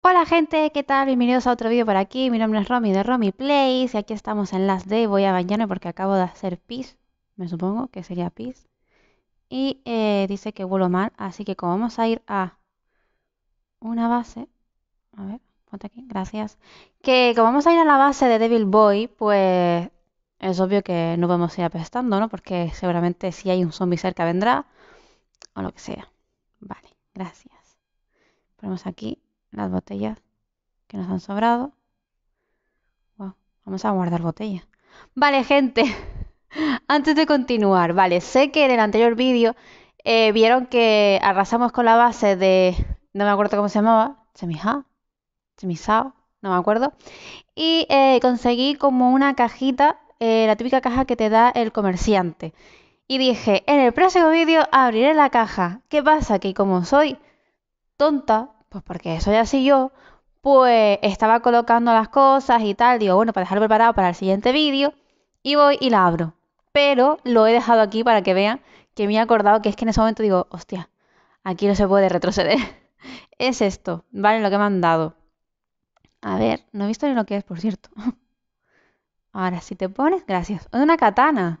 Hola gente, ¿qué tal? Bienvenidos a otro vídeo por aquí. Mi nombre es Romy de Romy place y aquí estamos en las Day. Voy a bañarme porque acabo de hacer pis, me supongo que sería pis. Y eh, dice que vuelo mal, así que como vamos a ir a una base... A ver, ponte aquí, gracias. Que como vamos a ir a la base de Devil Boy, pues es obvio que no a ir apestando, ¿no? Porque seguramente si hay un zombie cerca vendrá o lo que sea. Vale, gracias. Ponemos aquí las botellas que nos han sobrado. vamos a guardar botellas. Vale, gente, antes de continuar, vale, sé que en el anterior vídeo eh, vieron que arrasamos con la base de, no me acuerdo cómo se llamaba, Chemija, Chemisao, no me acuerdo, y eh, conseguí como una cajita, eh, la típica caja que te da el comerciante. Y dije, en el próximo vídeo abriré la caja. ¿Qué pasa? Que como soy tonta, pues porque soy así yo, pues estaba colocando las cosas y tal. Digo, bueno, para dejarlo preparado para el siguiente vídeo. Y voy y la abro. Pero lo he dejado aquí para que vean que me he acordado que es que en ese momento digo, hostia, aquí no se puede retroceder. es esto, ¿vale? Lo que me han dado. A ver, no he visto ni lo que es, por cierto. Ahora, si te pones, gracias. Una katana.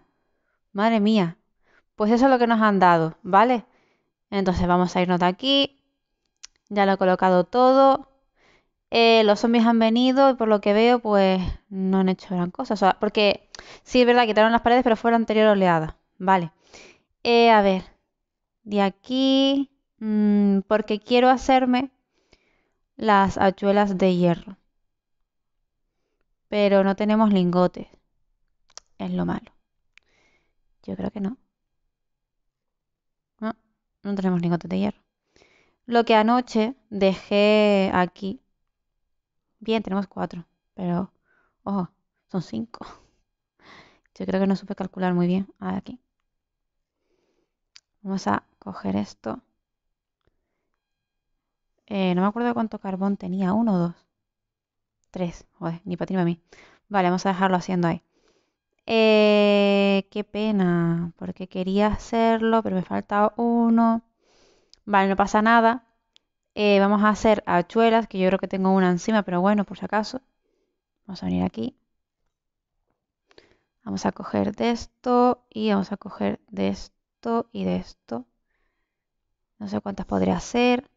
Madre mía. Pues eso es lo que nos han dado, ¿vale? Entonces vamos a irnos de aquí. Ya lo he colocado todo. Eh, los zombies han venido y por lo que veo, pues no han hecho gran cosa. O sea, porque sí, es verdad, quitaron las paredes, pero fue la anterior oleada. Vale. Eh, a ver. De aquí. Mm, porque quiero hacerme las hachuelas de hierro. Pero no tenemos lingotes. Es lo malo. Yo creo que no. No, no tenemos lingotes de hierro lo que anoche dejé aquí. Bien, tenemos cuatro, pero ojo, son cinco. Yo creo que no supe calcular muy bien. Ah, aquí. Vamos a coger esto. Eh, no me acuerdo cuánto carbón tenía, uno dos. Tres, joder, ni para ti para mí. Vale, vamos a dejarlo haciendo ahí. Eh, qué pena, porque quería hacerlo, pero me falta uno. Vale, no pasa nada. Eh, vamos a hacer achuelas, que yo creo que tengo una encima, pero bueno, por si acaso. Vamos a venir aquí. Vamos a coger de esto y vamos a coger de esto y de esto. No sé cuántas podría hacer.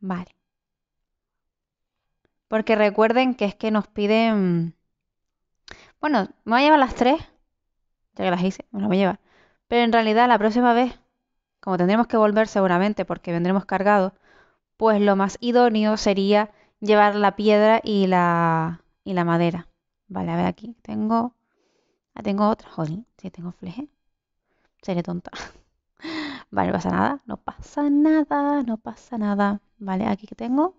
Vale. Porque recuerden que es que nos piden... Bueno, me voy a llevar las tres, ya que las hice, me las voy a llevar. Pero en realidad la próxima vez como tendremos que volver seguramente porque vendremos cargados, pues lo más idóneo sería llevar la piedra y la, la madera. Vale, a ver aquí, tengo... Ah, tengo otra, Joder, si tengo fleje. Seré tonta. Vale, no pasa nada, no pasa nada, no pasa nada. Vale, aquí que tengo.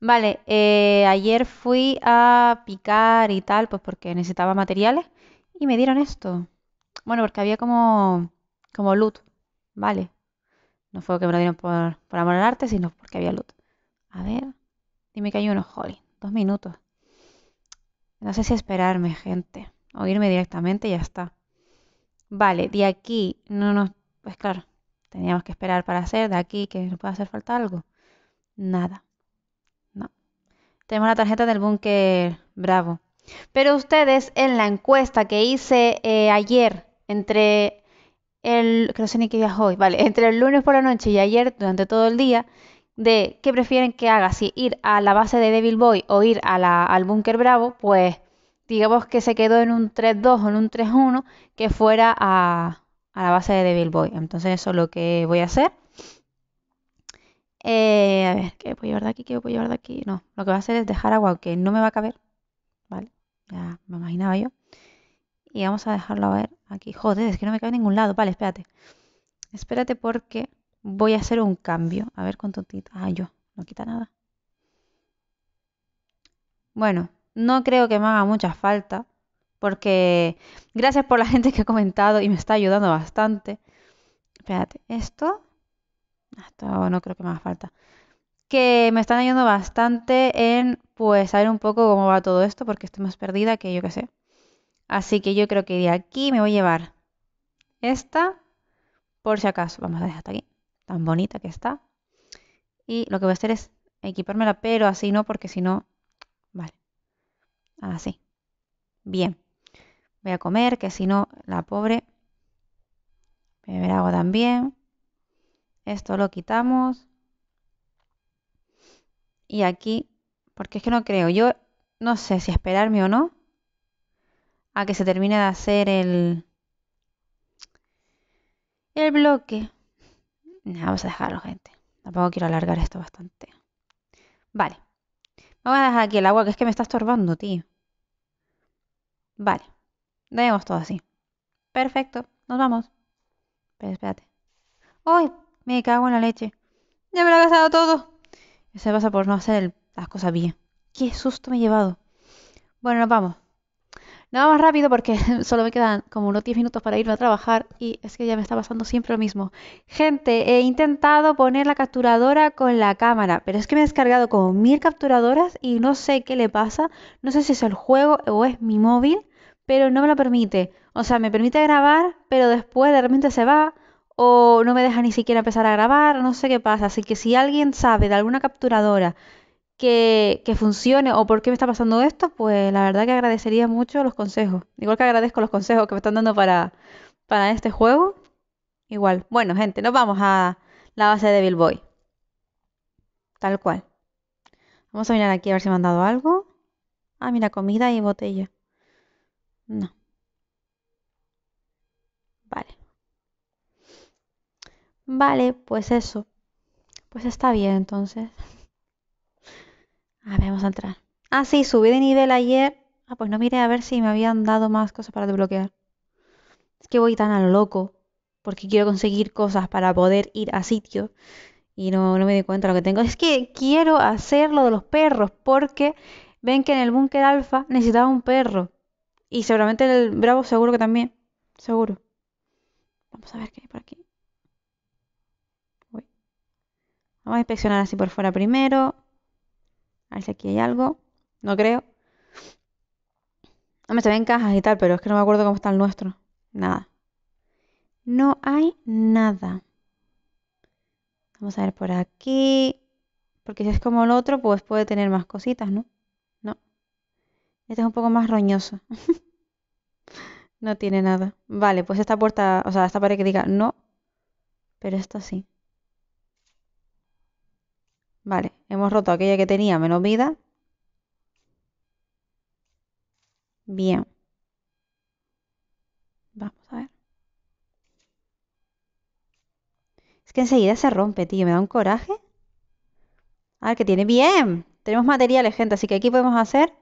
Vale, eh, ayer fui a picar y tal, pues porque necesitaba materiales y me dieron esto. Bueno, porque había como, como loot, Vale. No fue que me lo dieron por, amor al arte, sino porque había luz. A ver, dime que hay uno, Holly dos minutos. No sé si esperarme, gente, Oírme directamente y ya está. Vale, de aquí no nos... Pues claro, teníamos que esperar para hacer, de aquí que nos puede hacer falta algo. Nada. No. Tenemos la tarjeta del búnker Bravo. Pero ustedes en la encuesta que hice eh, ayer entre el, que no sé ni qué día hoy, vale, entre el lunes por la noche y ayer durante todo el día, de qué prefieren que haga, si ir a la base de Devil Boy o ir a la, al Búnker Bravo, pues digamos que se quedó en un 3-2 o en un 3-1 que fuera a, a, la base de Devil Boy. Entonces eso es lo que voy a hacer. Eh, a ver, ¿qué a llevar de aquí? ¿Qué a llevar de aquí? No, lo que voy a hacer es dejar agua que no me va a caber. Vale, ya me imaginaba yo y vamos a dejarlo a ver aquí. Joder, es que no me cae en ningún lado. Vale, espérate. Espérate porque voy a hacer un cambio. A ver cuánto quita. Ah, yo, no quita nada. Bueno, no creo que me haga mucha falta porque gracias por la gente que ha comentado y me está ayudando bastante. Espérate, esto... Ah, esto no creo que me haga falta. Que me están ayudando bastante en pues saber un poco cómo va todo esto porque estoy más perdida que yo que sé. Así que yo creo que de aquí me voy a llevar esta, por si acaso. Vamos a dejar hasta aquí, tan bonita que está. Y lo que voy a hacer es equipármela, pero así no, porque si no, vale. Así. Bien. Voy a comer, que si no, la pobre. Beber agua también. Esto lo quitamos. Y aquí, porque es que no creo. Yo no sé si esperarme o no a que se termine de hacer el, el bloque. vamos a dejarlo, gente. Tampoco quiero alargar esto bastante. Vale. Vamos a dejar aquí el agua, que es que me está estorbando, tío. Vale. Dejemos todo así. Perfecto. Nos vamos. Pero espérate. ¡Ay! Me cago en la leche. Ya me lo ha gastado todo. Se pasa por no hacer las cosas bien. ¡Qué susto me he llevado! Bueno, nos vamos. Nada más rápido porque solo me quedan como unos 10 minutos para irme a trabajar y es que ya me está pasando siempre lo mismo. Gente, he intentado poner la capturadora con la cámara, pero es que me he descargado como mil capturadoras y no sé qué le pasa. No sé si es el juego o es mi móvil, pero no me lo permite. O sea, me permite grabar, pero después de repente se va o no me deja ni siquiera empezar a grabar, no sé qué pasa. Así que si alguien sabe de alguna capturadora que, funcione o por qué me está pasando esto, pues la verdad que agradecería mucho los consejos. Igual que agradezco los consejos que me están dando para, para este juego. Igual. Bueno, gente, nos vamos a la base de Bill Tal cual. Vamos a mirar aquí a ver si me han dado algo. Ah, mira, comida y botella. No. Vale. Vale, pues eso. Pues está bien entonces. A ah, ver, vamos a entrar. Ah, sí, subí de nivel ayer. Ah, pues no miré a ver si me habían dado más cosas para desbloquear. Es que voy tan a lo loco. Porque quiero conseguir cosas para poder ir a sitio. Y no, no me di cuenta lo que tengo. Es que quiero hacer lo de los perros. Porque ven que en el búnker alfa necesitaba un perro. Y seguramente en el Bravo seguro que también. Seguro. Vamos a ver qué hay por aquí. Vamos a inspeccionar así por fuera primero. A ver si aquí hay algo. No creo. Hombre, se ven cajas y tal, pero es que no me acuerdo cómo está el nuestro. Nada. No hay nada. Vamos a ver por aquí. Porque si es como el otro, pues puede tener más cositas, ¿no? No. Este es un poco más roñoso. no tiene nada. Vale, pues esta puerta, o sea, esta pared que diga no. Pero esta sí. Vale, Hemos roto aquella que tenía menos vida. Bien. Vamos a ver. Es que enseguida se rompe, tío. Me da un coraje. A ah, ver, que tiene. Bien. Tenemos materiales, gente. Así que aquí podemos hacer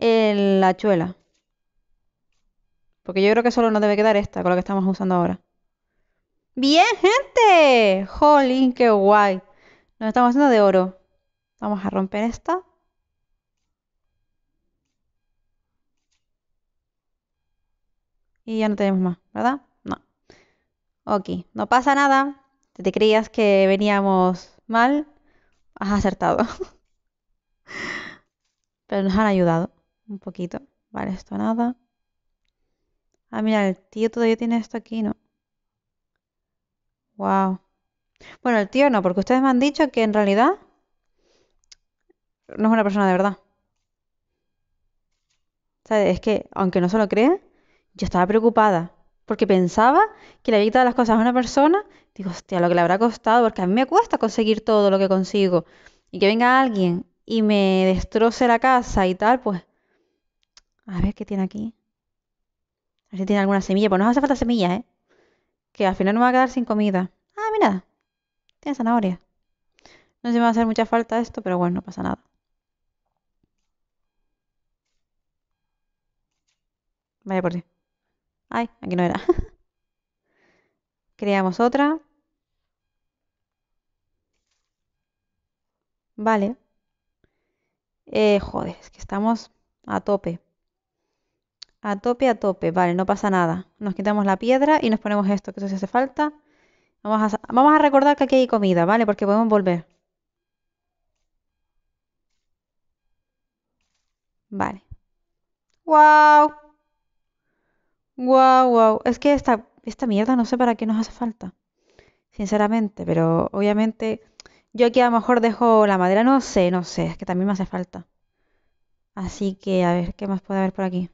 la chuela. Porque yo creo que solo nos debe quedar esta, con la que estamos usando ahora. ¡Bien, gente! ¡Jolín, qué guay! Nos estamos haciendo de oro. Vamos a romper esta. Y ya no tenemos más, ¿verdad? No. Ok, no pasa nada. Si te creías que veníamos mal, has acertado. Pero nos han ayudado un poquito. Vale, esto nada. Ah, mira, el tío todavía tiene esto aquí, ¿no? Wow. Bueno, el tío no, porque ustedes me han dicho que en realidad no es una persona de verdad. ¿Sabes? Es que, aunque no se lo crea, yo estaba preocupada. Porque pensaba que le había quitado las cosas a una persona. Digo, hostia, lo que le habrá costado. Porque a mí me cuesta conseguir todo lo que consigo. Y que venga alguien y me destroce la casa y tal, pues. A ver qué tiene aquí. A ver si tiene alguna semilla. Pues no hace falta semilla ¿eh? Que al final no me va a quedar sin comida. Ah, mira. Tiene zanahoria. No sé si me va a hacer mucha falta esto, pero bueno, no pasa nada. Vaya por ti. Ay, aquí no era. Creamos otra. Vale. Eh, joder, es que estamos a tope. A tope, a tope. Vale, no pasa nada. Nos quitamos la piedra y nos ponemos esto, que eso sí hace falta. Vamos a, vamos a recordar que aquí hay comida, ¿vale? Porque podemos volver. Vale. ¡Wow! Wow, wow. Es que esta, esta mierda no sé para qué nos hace falta. Sinceramente, pero obviamente yo aquí a lo mejor dejo la madera, no sé, no sé, es que también me hace falta. Así que a ver, ¿qué más puede haber por aquí?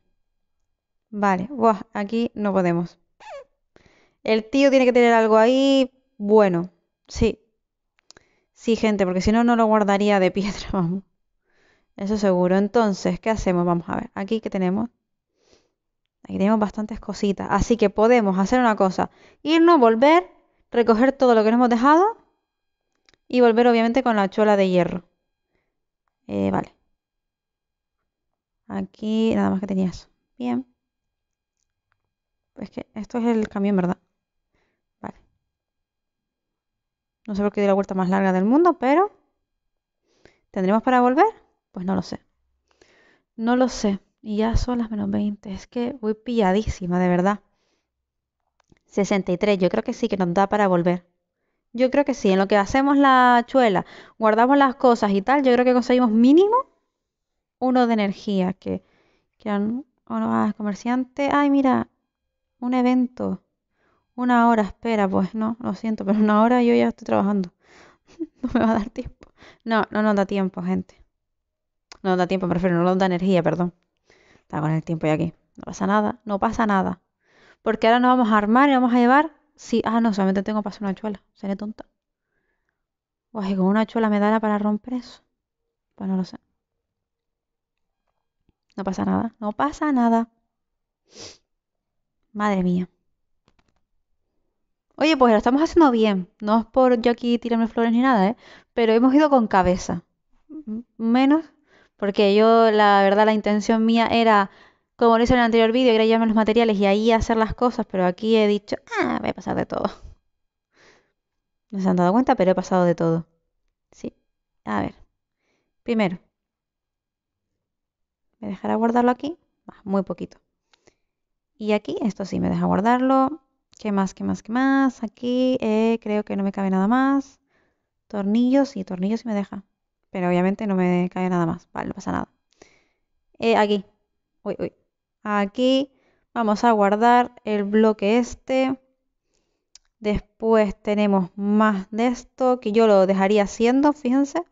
Vale, Buah, aquí no podemos. El tío tiene que tener algo ahí. Bueno, sí. Sí, gente, porque si no, no lo guardaría de piedra, vamos. Eso seguro. Entonces, ¿qué hacemos? Vamos a ver. Aquí, ¿qué tenemos? Aquí tenemos bastantes cositas. Así que podemos hacer una cosa. Irnos, volver, recoger todo lo que nos hemos dejado. Y volver obviamente con la chola de hierro. Eh, vale. Aquí nada más que tenías. Bien. pues que esto es el camión, ¿verdad? Vale. No sé por qué dio la vuelta más larga del mundo, pero... ¿Tendremos para volver? Pues no lo sé. No lo sé y ya son las menos 20. Es que voy pilladísima, de verdad. 63, yo creo que sí, que nos da para volver. Yo creo que sí, en lo que hacemos la chuela, guardamos las cosas y tal, yo creo que conseguimos mínimo uno de energía. Que, que uno ah comerciante, ay, mira, un evento, una hora, espera, pues no, lo siento, pero una hora yo ya estoy trabajando. no me va a dar tiempo. No, no nos da tiempo, gente. No nos da tiempo, prefiero, no nos da energía, perdón. Está con el tiempo y aquí. No pasa nada, no pasa nada. Porque ahora nos vamos a armar y vamos a llevar. Sí, ah, no, solamente tengo para hacer una chuela. Seré tonta. Oye, con una chuela me dará para romper eso. Pues no lo sé. No pasa nada, no pasa nada. Madre mía. Oye, pues lo estamos haciendo bien. No es por yo aquí tirarme flores ni nada, ¿eh? Pero hemos ido con cabeza. Menos porque yo, la verdad, la intención mía era, como lo hice en el anterior vídeo, a llevarme los materiales y ahí hacer las cosas, pero aquí he dicho, ah, voy a pasar de todo. No se han dado cuenta, pero he pasado de todo. Sí. A ver. Primero. ¿Me dejará guardarlo aquí? muy poquito. Y aquí, esto sí, me deja guardarlo. ¿Qué más? ¿Qué más? ¿Qué más? Aquí eh, creo que no me cabe nada más. Tornillos y sí, tornillos y me deja. Pero obviamente no me cae nada más. Vale, no pasa nada. Eh, aquí. Uy, uy. Aquí vamos a guardar el bloque este. Después tenemos más de esto que yo lo dejaría haciendo, fíjense.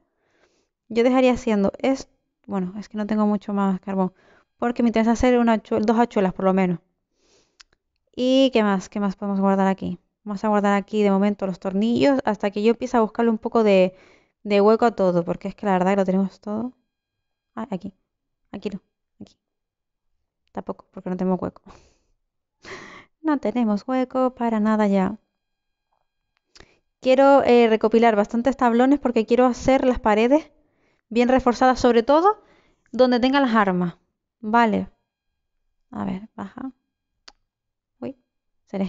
Yo dejaría haciendo esto. Bueno, es que no tengo mucho más carbón. Porque me interesa hacer una dos hachuelas por lo menos. ¿Y qué más? ¿Qué más podemos guardar aquí? Vamos a guardar aquí de momento los tornillos hasta que yo empiece a buscarle un poco de, de hueco a todo, porque es que la verdad que lo tenemos todo. Ah, aquí. Aquí no. Aquí. Tampoco, porque no tenemos hueco. no tenemos hueco para nada ya. Quiero eh, recopilar bastantes tablones porque quiero hacer las paredes bien reforzadas, sobre todo donde tenga las armas. Vale. A ver, baja. Uy, seré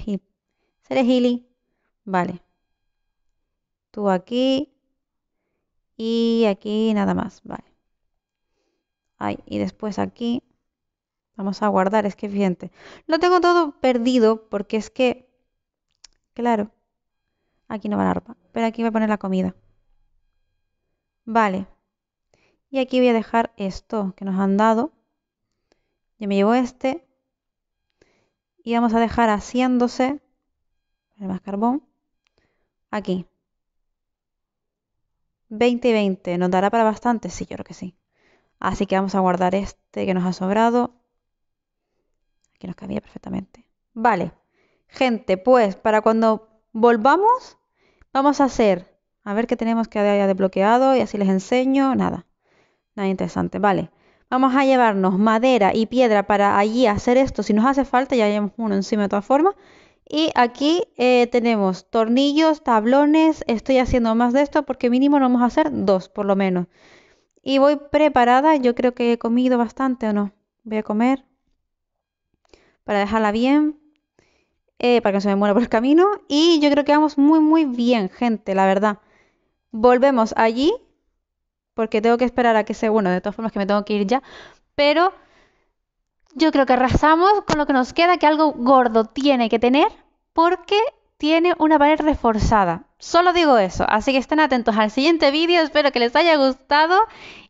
Seré Vale. Tú aquí. Y aquí nada más, vale. y después aquí. Vamos a guardar, es que evidente. Lo tengo todo perdido porque es que, claro, aquí no va la ropa, pero aquí voy a poner la comida. Vale. Y aquí voy a dejar esto que nos han dado. Yo me llevo este. Y vamos a dejar haciéndose, el más carbón, aquí. 20 y 20. ¿Nos dará para bastante? Sí, yo creo que sí. Así que vamos a guardar este que nos ha sobrado. Aquí nos cabía perfectamente. Vale. Gente, pues para cuando volvamos, vamos a hacer. A ver qué tenemos que haya desbloqueado y así les enseño. Nada. Nada interesante. Vale. Vamos a llevarnos madera y piedra para allí hacer esto. Si nos hace falta, ya llevamos uno encima de todas formas. Y aquí eh, tenemos tornillos, tablones, estoy haciendo más de esto porque mínimo no vamos a hacer dos por lo menos. Y voy preparada, yo creo que he comido bastante o no. Voy a comer para dejarla bien, eh, para que no se me muera por el camino. Y yo creo que vamos muy muy bien, gente, la verdad. Volvemos allí porque tengo que esperar a que se, uno, de todas formas que me tengo que ir ya, pero yo creo que arrasamos con lo que nos queda, que algo gordo tiene que tener porque tiene una pared reforzada. Solo digo eso, así que estén atentos al siguiente vídeo, espero que les haya gustado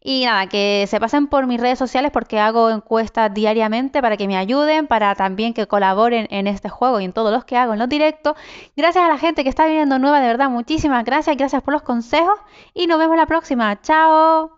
y nada, que se pasen por mis redes sociales porque hago encuestas diariamente para que me ayuden, para también que colaboren en este juego y en todos los que hago en los directos. Gracias a la gente que está viendo nueva, de verdad, muchísimas gracias, gracias por los consejos y nos vemos la próxima, chao.